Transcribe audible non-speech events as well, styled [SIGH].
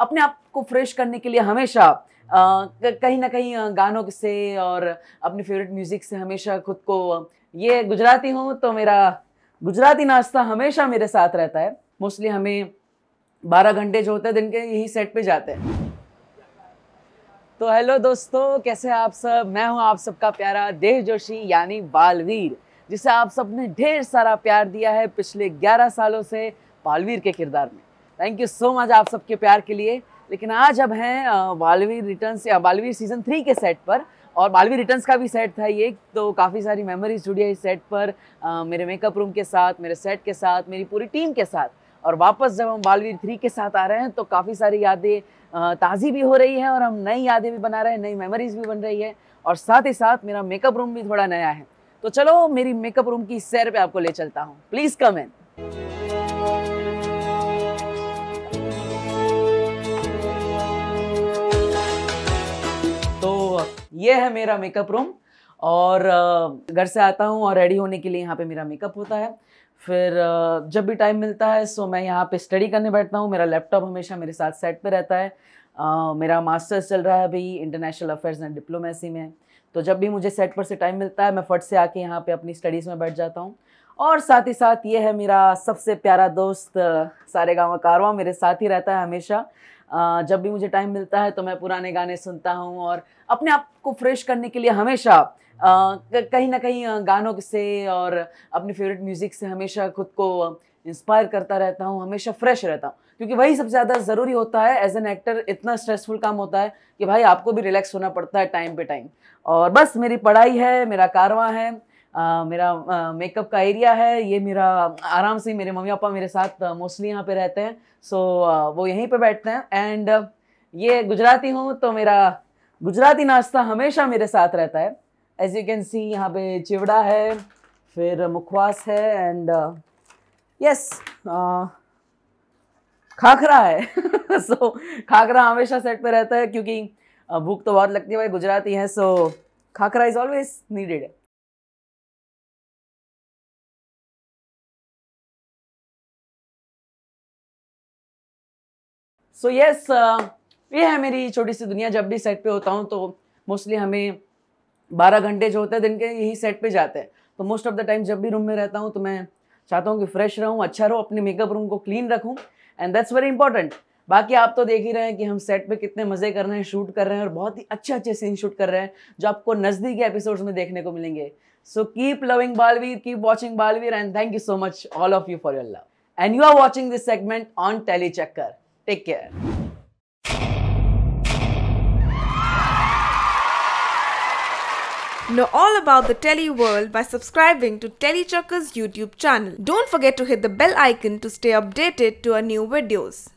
अपने आप को फ्रेश करने के लिए हमेशा कहीं ना कहीं गानों से और अपने फेवरेट म्यूज़िक से हमेशा खुद को ये गुजराती हूँ तो मेरा गुजराती नाश्ता हमेशा मेरे साथ रहता है मोस्टली हमें बारह घंटे जो होते हैं दिन के यही सेट पे जाते हैं तो हेलो दोस्तों कैसे हैं आप सब मैं हूँ आप सबका प्यारा देह जोशी यानी बालवीर जिसे आप सबने ढेर सारा प्यार दिया है पिछले 11 सालों से बालवीर के किरदार में थैंक यू सो मच आप सबके प्यार के लिए लेकिन आज अब हैं बालवीर रिटर्न या बालवीर सीजन थ्री के सेट पर और बालवीर रिटर्न्स का भी सेट था ये तो काफ़ी सारी मेमोरीज जुड़ी है इस सेट पर आ, मेरे मेकअप रूम के साथ मेरे सेट के साथ मेरी पूरी टीम के साथ और वापस जब हम बालवीर थ्री के साथ आ रहे हैं तो काफ़ी सारी यादें ताज़ी भी हो रही हैं और हम नई यादें भी बना रहे हैं नई मेमोरीज भी बन रही है और साथ ही साथ मेरा मेकअप रूम भी थोड़ा नया है तो चलो मेरी मेकअप रूम की सैर पर आपको ले चलता हूँ प्लीज़ कम एंड ये है मेरा मेकअप रूम और घर से आता हूँ और रेडी होने के लिए यहाँ पे मेरा मेकअप होता है फिर जब भी टाइम मिलता है सो मैं यहाँ पे स्टडी करने बैठता हूँ मेरा लैपटॉप हमेशा मेरे साथ सेट पे रहता है मेरा मास्टर्स चल रहा है अभी इंटरनेशनल अफेयर्स एंड डिप्लोमेसी में तो जब भी मुझे सेट पर से टाइम मिलता है मैं फट से आके यहाँ पर अपनी स्टडीज़ में बैठ जाता हूँ और साथ ही साथ ये है मेरा सबसे प्यारा दोस्त सारे गाँव कारवा मेरे साथ ही रहता है हमेशा जब भी मुझे टाइम मिलता है तो मैं पुराने गाने सुनता हूँ और अपने आप को फ्रेश करने के लिए हमेशा कहीं ना कहीं गानों से और अपने फेवरेट म्यूज़िक से हमेशा खुद को इंस्पायर करता रहता हूँ हमेशा फ्रेश रहता हूँ क्योंकि वही सबसे ज़्यादा ज़रूरी होता है एज एन एक्टर इतना स्ट्रेसफुल काम होता है कि भाई आपको भी रिलैक्स होना पड़ता है टाइम पे टाइम और बस मेरी पढ़ाई है मेरा कारवा है मेरा मेकअप का एरिया है ये मेरा आराम से मेरे मम्मी पापा मेरे साथ मोस्टली यहाँ पे रहते हैं सो so, वो यहीं पे बैठते हैं एंड ये गुजराती हूँ तो मेरा गुजराती नाश्ता हमेशा मेरे साथ रहता है एज यू कैन सी यहाँ पे चिवड़ा है फिर मुखवास है एंड यस खाखरा है सो [LAUGHS] so, खाखरा हमेशा सेट पे रहता है क्योंकि भूख तो बहुत लगती है भाई गुजराती है so so, khakhra is always needed है सो यस uh, ये है मेरी छोटी सी दुनिया जब भी सेट पे होता हूँ तो मोस्टली हमें बारह घंटे जो होते हैं दिन के यही सेट पे जाते हैं तो मोस्ट ऑफ द टाइम जब भी रूम में रहता हूँ तो मैं चाहता हूँ कि फ्रेश रहूँ अच्छा रहूँ अपने मेकअप रूम को क्लीन रखूँ एंड दैट्स वेरी इंपॉर्टेंट बाकी आप तो देख ही रहे हैं कि हम सेट पे कितने मज़े कर रहे हैं शूट कर रहे हैं और बहुत ही अच्छे अच्छे सीन शूट कर रहे हैं जो आपको नज़दीकी एपिसोड्स में देखने को मिलेंगे so keep loving Baalveer keep watching Baalveer and thank you so much all of you for your love and you are watching this segment on Tellychakkar Take Know all about the telly world by subscribing to Telechucker's YouTube channel. Don't forget to hit the bell icon to stay updated to our new videos.